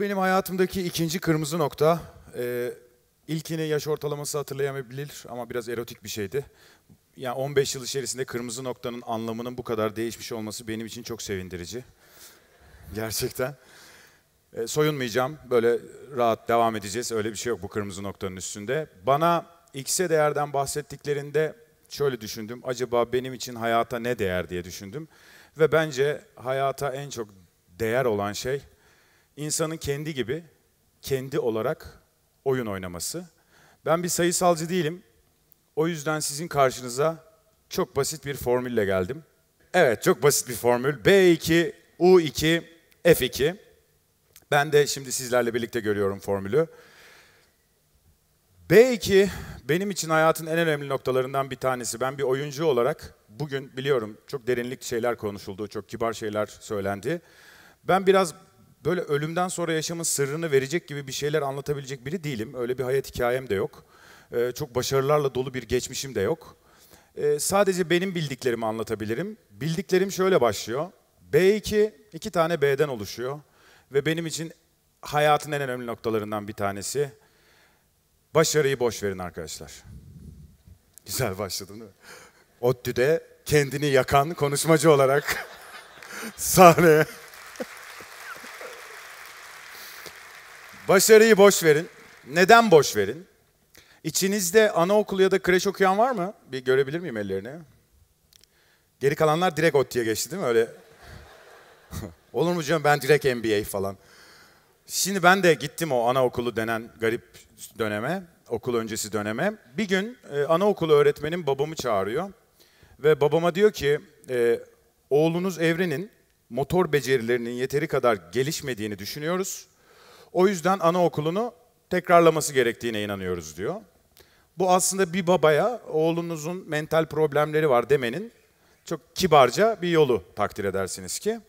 Bu benim hayatımdaki ikinci kırmızı nokta. Ee, ilkini yaş ortalaması hatırlayamayabilir ama biraz erotik bir şeydi. Yani 15 yıl içerisinde kırmızı noktanın anlamının bu kadar değişmiş olması benim için çok sevindirici. Gerçekten. E, soyunmayacağım. Böyle rahat devam edeceğiz. Öyle bir şey yok bu kırmızı noktanın üstünde. Bana X'e değerden bahsettiklerinde şöyle düşündüm. Acaba benim için hayata ne değer diye düşündüm. Ve bence hayata en çok değer olan şey insanın kendi gibi, kendi olarak oyun oynaması. Ben bir sayısalcı değilim. O yüzden sizin karşınıza çok basit bir formülle geldim. Evet, çok basit bir formül. B2, U2, F2. Ben de şimdi sizlerle birlikte görüyorum formülü. B2 benim için hayatın en önemli noktalarından bir tanesi. Ben bir oyuncu olarak bugün biliyorum çok derinlik şeyler konuşuldu, çok kibar şeyler söylendi. Ben biraz böyle ölümden sonra yaşamın sırrını verecek gibi bir şeyler anlatabilecek biri değilim. Öyle bir hayat hikayem de yok. Ee, çok başarılarla dolu bir geçmişim de yok. Ee, sadece benim bildiklerimi anlatabilirim. Bildiklerim şöyle başlıyor. B2 iki tane B'den oluşuyor ve benim için hayatın en önemli noktalarından bir tanesi. Başarıyı boş verin arkadaşlar. Güzel başladın değil mi? ODTÜ'de kendini yakan konuşmacı olarak sahneye Başarıyı boş verin. Neden boş verin? İçinizde anaokulu ya da kreş okuyan var mı? Bir görebilir miyim ellerini? Geri kalanlar direkt ODTÜ'ye geçti değil mi? Öyle Olur mu canım ben direkt MBA falan. Şimdi ben de gittim o anaokulu denen garip döneme, okul öncesi döneme. Bir gün e, anaokulu öğretmenim babamı çağırıyor. Ve babama diyor ki, e, oğlunuz Evren'in motor becerilerinin yeteri kadar gelişmediğini düşünüyoruz. O yüzden anaokulunu tekrarlaması gerektiğine inanıyoruz diyor. Bu aslında bir babaya oğlunuzun mental problemleri var demenin çok kibarca bir yolu takdir edersiniz ki.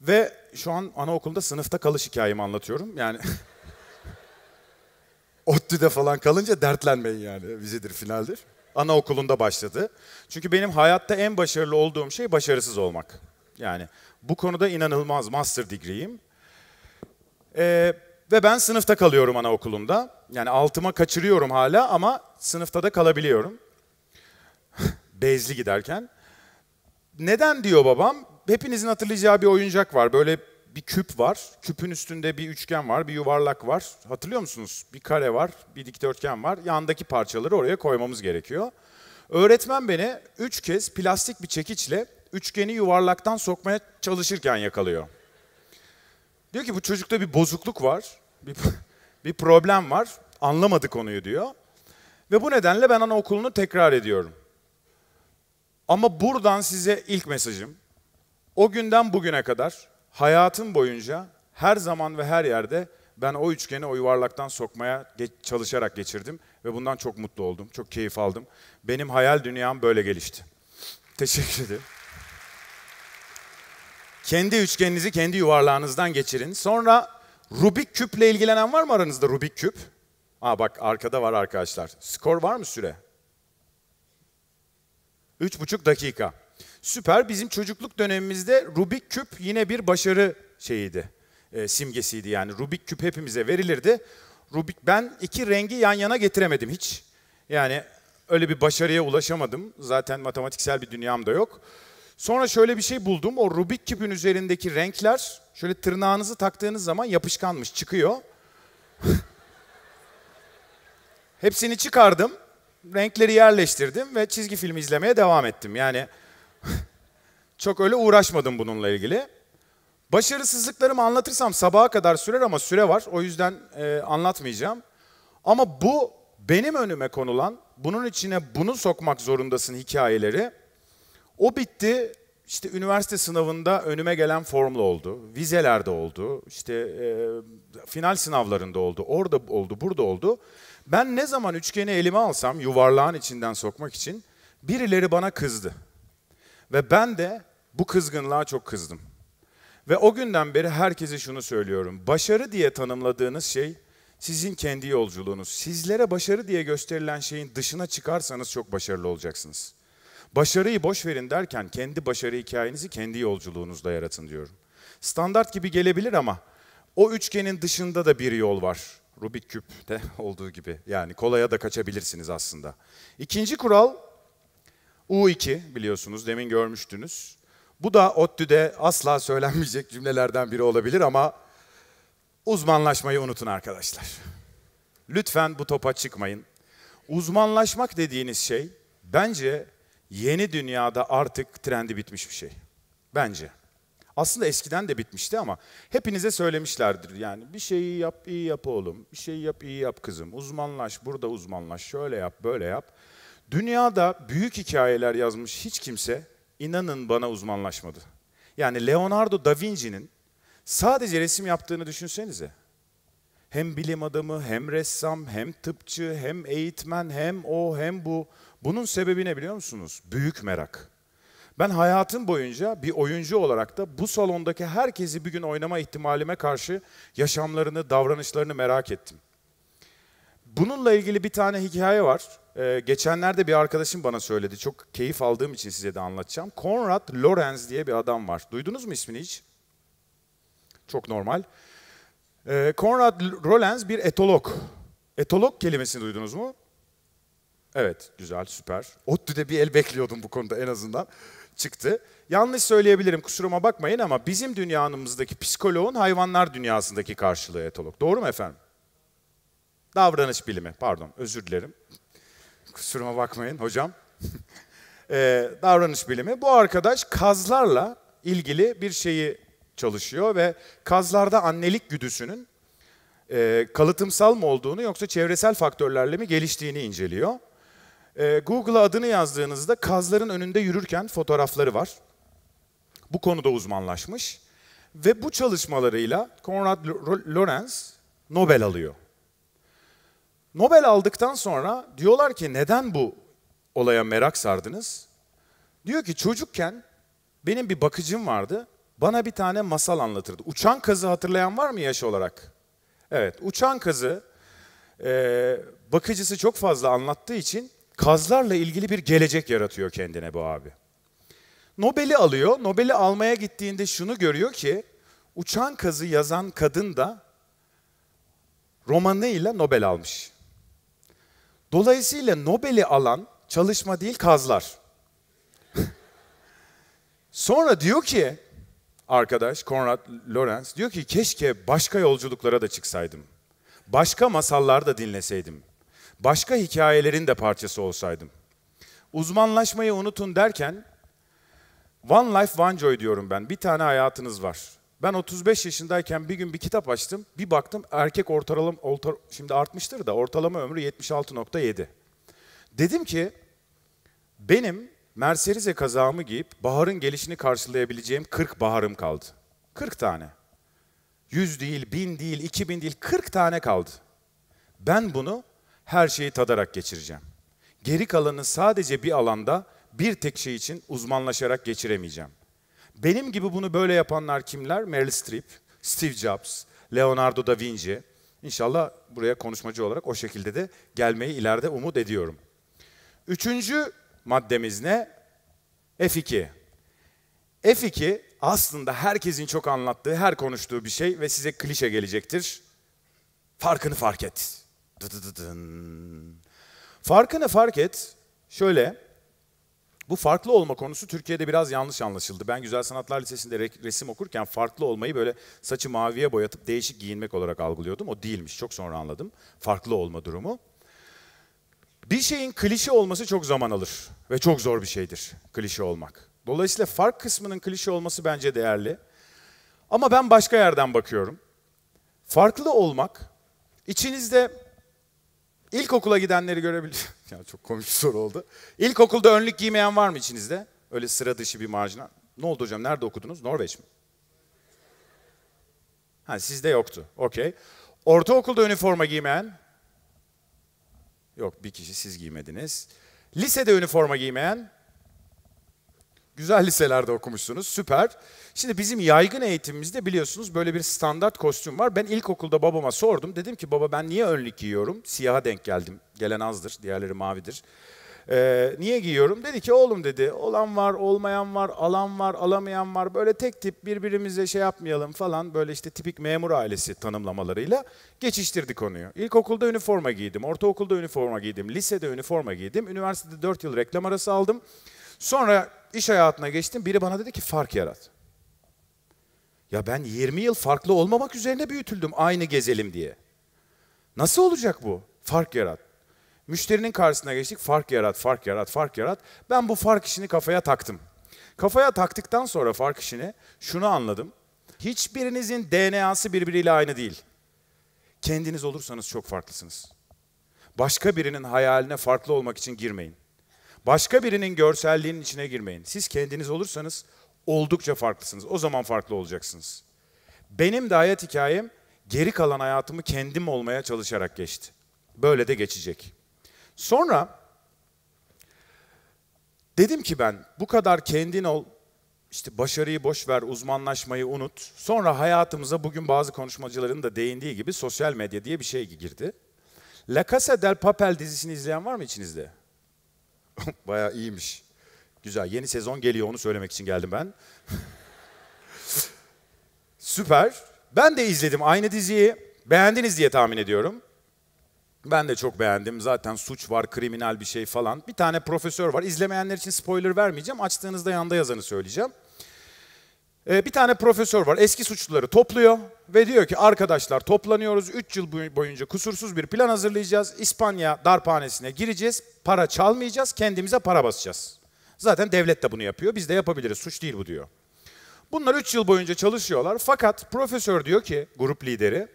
Ve şu an anaokulda sınıfta kalış hikayemi anlatıyorum. Yani ODTÜ'de falan kalınca dertlenmeyin yani vizidir finaldir. Anaokulunda başladı. Çünkü benim hayatta en başarılı olduğum şey başarısız olmak. Yani bu konuda inanılmaz master degree'yim. Ee, ve ben sınıfta kalıyorum anaokulunda. Yani altıma kaçırıyorum hala ama sınıfta da kalabiliyorum. Bezli giderken. Neden diyor babam? Hepinizin hatırlayacağı bir oyuncak var. Böyle bir küp var. Küpün üstünde bir üçgen var, bir yuvarlak var. Hatırlıyor musunuz? Bir kare var, bir dikdörtgen var. Yandaki parçaları oraya koymamız gerekiyor. Öğretmen beni üç kez plastik bir çekiçle üçgeni yuvarlaktan sokmaya çalışırken yakalıyor. Diyor ki bu çocukta bir bozukluk var, bir, bir problem var, anlamadı konuyu diyor. Ve bu nedenle ben okulunu tekrar ediyorum. Ama buradan size ilk mesajım. O günden bugüne kadar hayatım boyunca her zaman ve her yerde ben o üçgeni o yuvarlaktan sokmaya geç, çalışarak geçirdim ve bundan çok mutlu oldum, çok keyif aldım. Benim hayal dünyam böyle gelişti. Teşekkür ederim. Kendi üçgeninizi kendi yuvarlağınızdan geçirin. Sonra Rubik küple ilgilenen var mı aranızda Rubik küp? Aa bak arkada var arkadaşlar. Skor var mı süre? Üç buçuk dakika. Süper. Bizim çocukluk dönemimizde Rubik küp yine bir başarı şeyiydi. E, simgesiydi yani. Rubik küp hepimize verilirdi. Rubik ben iki rengi yan yana getiremedim hiç. Yani öyle bir başarıya ulaşamadım. Zaten matematiksel bir dünyam da yok. Sonra şöyle bir şey buldum. O Rubik küpün üzerindeki renkler şöyle tırnağınızı taktığınız zaman yapışkanmış çıkıyor. Hepsini çıkardım. Renkleri yerleştirdim ve çizgi filmi izlemeye devam ettim. Yani çok öyle uğraşmadım bununla ilgili. Başarısızlıklarımı anlatırsam sabaha kadar sürer ama süre var. O yüzden e, anlatmayacağım. Ama bu benim önüme konulan, bunun içine bunu sokmak zorundasın hikayeleri. O bitti. İşte üniversite sınavında önüme gelen formla oldu, vizelerde oldu, işte e, final sınavlarında oldu, orada oldu, burada oldu. Ben ne zaman üçgeni elime alsam yuvarlağın içinden sokmak için birileri bana kızdı. Ve ben de bu kızgınlığa çok kızdım. Ve o günden beri herkese şunu söylüyorum. Başarı diye tanımladığınız şey sizin kendi yolculuğunuz. Sizlere başarı diye gösterilen şeyin dışına çıkarsanız çok başarılı olacaksınız. Başarıyı boş verin derken kendi başarı hikayenizi kendi yolculuğunuzda yaratın diyorum. Standart gibi gelebilir ama o üçgenin dışında da bir yol var. Rubik küp de olduğu gibi. Yani kolaya da kaçabilirsiniz aslında. İkinci kural U2 biliyorsunuz demin görmüştünüz. Bu da ODTÜ'de asla söylenmeyecek cümlelerden biri olabilir ama uzmanlaşmayı unutun arkadaşlar. Lütfen bu topa çıkmayın. Uzmanlaşmak dediğiniz şey bence yeni dünyada artık trendi bitmiş bir şey. Bence. Aslında eskiden de bitmişti ama hepinize söylemişlerdir. Yani bir şeyi yap iyi yap oğlum, bir şeyi yap iyi yap kızım, uzmanlaş burada uzmanlaş, şöyle yap böyle yap. Dünyada büyük hikayeler yazmış hiç kimse inanın bana uzmanlaşmadı. Yani Leonardo da Vinci'nin sadece resim yaptığını düşünsenize. Hem bilim adamı, hem ressam, hem tıpçı, hem eğitmen, hem o, hem bu. Bunun sebebi ne biliyor musunuz? Büyük merak. Ben hayatım boyunca bir oyuncu olarak da bu salondaki herkesi bir gün oynama ihtimalime karşı yaşamlarını, davranışlarını merak ettim. Bununla ilgili bir tane hikaye var. Ee, geçenlerde bir arkadaşım bana söyledi. Çok keyif aldığım için size de anlatacağım. Konrad Lorenz diye bir adam var. Duydunuz mu ismini hiç? Çok normal. Ee, Konrad Rollens bir etolog. Etolog kelimesini duydunuz mu? Evet, güzel, süper. ODTÜ'de bir el bekliyordum bu konuda en azından. Çıktı. Yanlış söyleyebilirim, kusuruma bakmayın ama bizim dünyamızdaki psikoloğun hayvanlar dünyasındaki karşılığı etolog. Doğru mu efendim? Davranış bilimi, pardon, özür dilerim. Kusuruma bakmayın hocam. e, davranış bilimi. Bu arkadaş kazlarla ilgili bir şeyi çalışıyor ve kazlarda annelik güdüsünün e, kalıtımsal mı olduğunu yoksa çevresel faktörlerle mi geliştiğini inceliyor. E, Google'a adını yazdığınızda kazların önünde yürürken fotoğrafları var. Bu konuda uzmanlaşmış ve bu çalışmalarıyla Konrad Lorenz Nobel alıyor. Nobel aldıktan sonra diyorlar ki neden bu olaya merak sardınız? Diyor ki çocukken benim bir bakıcım vardı bana bir tane masal anlatırdı. Uçan kazı hatırlayan var mı yaş olarak? Evet, uçan kazı e, bakıcısı çok fazla anlattığı için kazlarla ilgili bir gelecek yaratıyor kendine bu abi. Nobel'i alıyor. Nobel'i almaya gittiğinde şunu görüyor ki uçan kazı yazan kadın da romanıyla Nobel almış. Dolayısıyla Nobel'i alan çalışma değil kazlar. Sonra diyor ki arkadaş Konrad Lorenz diyor ki keşke başka yolculuklara da çıksaydım. Başka masallar da dinleseydim. Başka hikayelerin de parçası olsaydım. Uzmanlaşmayı unutun derken One Life One Joy diyorum ben. Bir tane hayatınız var. Ben 35 yaşındayken bir gün bir kitap açtım. Bir baktım erkek ortalama, orta, şimdi artmıştır da ortalama ömrü 76.7. Dedim ki benim Merserize kazağımı giyip baharın gelişini karşılayabileceğim 40 baharım kaldı. 40 tane. 100 değil, 1000 değil, 2000 değil 40 tane kaldı. Ben bunu her şeyi tadarak geçireceğim. Geri kalanı sadece bir alanda bir tek şey için uzmanlaşarak geçiremeyeceğim. Benim gibi bunu böyle yapanlar kimler? Meryl Streep, Steve Jobs, Leonardo da Vinci. İnşallah buraya konuşmacı olarak o şekilde de gelmeyi ileride umut ediyorum. Üçüncü maddemiz ne? F2. F2 aslında herkesin çok anlattığı, her konuştuğu bir şey ve size klişe gelecektir. Farkını fark et. Farkını fark et. Şöyle, bu farklı olma konusu Türkiye'de biraz yanlış anlaşıldı. Ben Güzel Sanatlar Lisesi'nde resim okurken farklı olmayı böyle saçı maviye boyatıp değişik giyinmek olarak algılıyordum. O değilmiş, çok sonra anladım. Farklı olma durumu. Bir şeyin klişe olması çok zaman alır ve çok zor bir şeydir klişe olmak. Dolayısıyla fark kısmının klişe olması bence değerli. Ama ben başka yerden bakıyorum. Farklı olmak, içinizde ilkokula gidenleri görebilir. ya çok komik bir soru oldu. İlkokulda önlük giymeyen var mı içinizde? Öyle sıra dışı bir marjinal. Ne oldu hocam? Nerede okudunuz? Norveç mi? Ha sizde yoktu. Okey. Ortaokulda üniforma giymeyen Yok bir kişi siz giymediniz. Lisede üniforma giymeyen? Güzel liselerde okumuşsunuz, süper. Şimdi bizim yaygın eğitimimizde biliyorsunuz böyle bir standart kostüm var. Ben ilkokulda babama sordum. Dedim ki baba ben niye önlük giyiyorum? Siyaha denk geldim. Gelen azdır, diğerleri mavidir. Ee, niye giyiyorum? Dedi ki oğlum dedi olan var, olmayan var, alan var, alamayan var. Böyle tek tip birbirimize şey yapmayalım falan böyle işte tipik memur ailesi tanımlamalarıyla geçiştirdi konuyu. İlkokulda üniforma giydim, ortaokulda üniforma giydim, lisede üniforma giydim. Üniversitede 4 yıl reklam arası aldım. Sonra iş hayatına geçtim. Biri bana dedi ki fark yarat. Ya ben 20 yıl farklı olmamak üzerine büyütüldüm aynı gezelim diye. Nasıl olacak bu? Fark yarat. Müşterinin karşısına geçtik. Fark yarat, fark yarat, fark yarat. Ben bu fark işini kafaya taktım. Kafaya taktıktan sonra fark işini şunu anladım. Hiçbirinizin DNA'sı birbiriyle aynı değil. Kendiniz olursanız çok farklısınız. Başka birinin hayaline farklı olmak için girmeyin. Başka birinin görselliğinin içine girmeyin. Siz kendiniz olursanız oldukça farklısınız. O zaman farklı olacaksınız. Benim de hayat hikayem geri kalan hayatımı kendim olmaya çalışarak geçti. Böyle de geçecek. Sonra dedim ki ben bu kadar kendin ol, işte başarıyı boş ver, uzmanlaşmayı unut. Sonra hayatımıza bugün bazı konuşmacıların da değindiği gibi sosyal medya diye bir şey girdi. La Casa del Papel dizisini izleyen var mı içinizde? Bayağı iyiymiş. Güzel. Yeni sezon geliyor onu söylemek için geldim ben. Süper. Ben de izledim aynı diziyi. Beğendiniz diye tahmin ediyorum. Ben de çok beğendim. Zaten suç var, kriminal bir şey falan. Bir tane profesör var. İzlemeyenler için spoiler vermeyeceğim. Açtığınızda yanında yazanı söyleyeceğim. Ee, bir tane profesör var. Eski suçluları topluyor ve diyor ki arkadaşlar toplanıyoruz. 3 yıl boyunca kusursuz bir plan hazırlayacağız. İspanya darphanesine gireceğiz. Para çalmayacağız. Kendimize para basacağız. Zaten devlet de bunu yapıyor. Biz de yapabiliriz. Suç değil bu diyor. Bunlar 3 yıl boyunca çalışıyorlar. Fakat profesör diyor ki grup lideri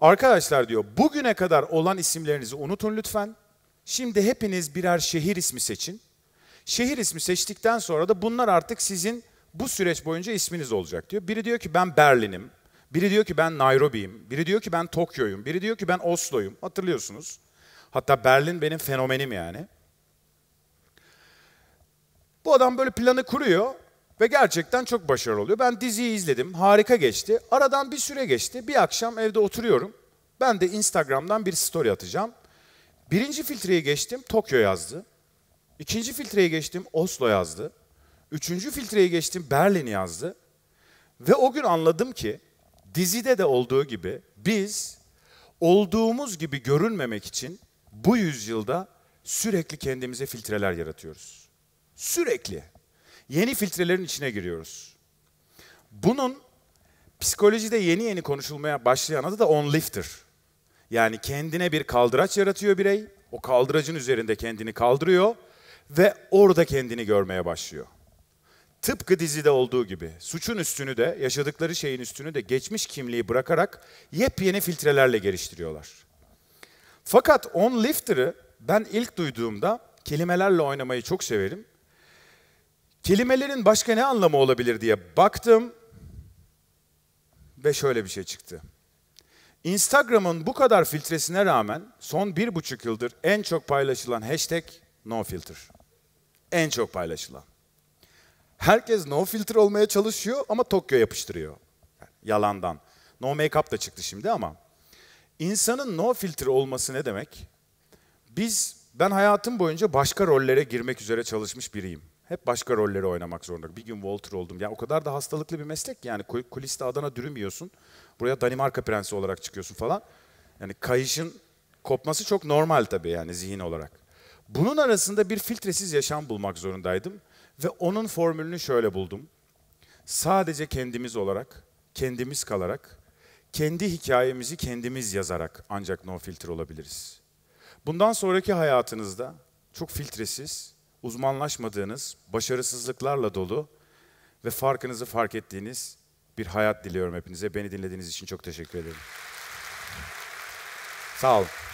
Arkadaşlar diyor bugüne kadar olan isimlerinizi unutun lütfen. Şimdi hepiniz birer şehir ismi seçin. Şehir ismi seçtikten sonra da bunlar artık sizin bu süreç boyunca isminiz olacak diyor. Biri diyor ki ben Berlin'im. Biri diyor ki ben Nairobi'yim. Biri diyor ki ben Tokyo'yum. Biri diyor ki ben Oslo'yum. Hatırlıyorsunuz. Hatta Berlin benim fenomenim yani. Bu adam böyle planı kuruyor. Ve gerçekten çok başarılı oluyor. Ben diziyi izledim. Harika geçti. Aradan bir süre geçti. Bir akşam evde oturuyorum. Ben de Instagram'dan bir story atacağım. Birinci filtreyi geçtim. Tokyo yazdı. İkinci filtreyi geçtim. Oslo yazdı. Üçüncü filtreyi geçtim. Berlin yazdı. Ve o gün anladım ki dizide de olduğu gibi biz olduğumuz gibi görünmemek için bu yüzyılda sürekli kendimize filtreler yaratıyoruz. Sürekli yeni filtrelerin içine giriyoruz. Bunun psikolojide yeni yeni konuşulmaya başlayan adı da on lifter. Yani kendine bir kaldıraç yaratıyor birey. O kaldıracın üzerinde kendini kaldırıyor ve orada kendini görmeye başlıyor. Tıpkı dizide olduğu gibi suçun üstünü de yaşadıkları şeyin üstünü de geçmiş kimliği bırakarak yepyeni filtrelerle geliştiriyorlar. Fakat on lifter'ı ben ilk duyduğumda kelimelerle oynamayı çok severim. Kelimelerin başka ne anlamı olabilir diye baktım ve şöyle bir şey çıktı. Instagram'ın bu kadar filtresine rağmen son bir buçuk yıldır en çok paylaşılan hashtag no filter. En çok paylaşılan. Herkes no filter olmaya çalışıyor ama Tokyo yapıştırıyor. yalandan. No make-up da çıktı şimdi ama. İnsanın no filter olması ne demek? Biz, ben hayatım boyunca başka rollere girmek üzere çalışmış biriyim. Hep başka rolleri oynamak zorunda. Bir gün Walter oldum. Yani o kadar da hastalıklı bir meslek yani kuliste Adana dürümüyorsun, Buraya Danimarka prensi olarak çıkıyorsun falan. Yani kayışın kopması çok normal tabii yani zihin olarak. Bunun arasında bir filtresiz yaşam bulmak zorundaydım ve onun formülünü şöyle buldum. Sadece kendimiz olarak, kendimiz kalarak, kendi hikayemizi kendimiz yazarak ancak no filter olabiliriz. Bundan sonraki hayatınızda çok filtresiz, uzmanlaşmadığınız, başarısızlıklarla dolu ve farkınızı fark ettiğiniz bir hayat diliyorum hepinize. Beni dinlediğiniz için çok teşekkür ederim. Sağ olun.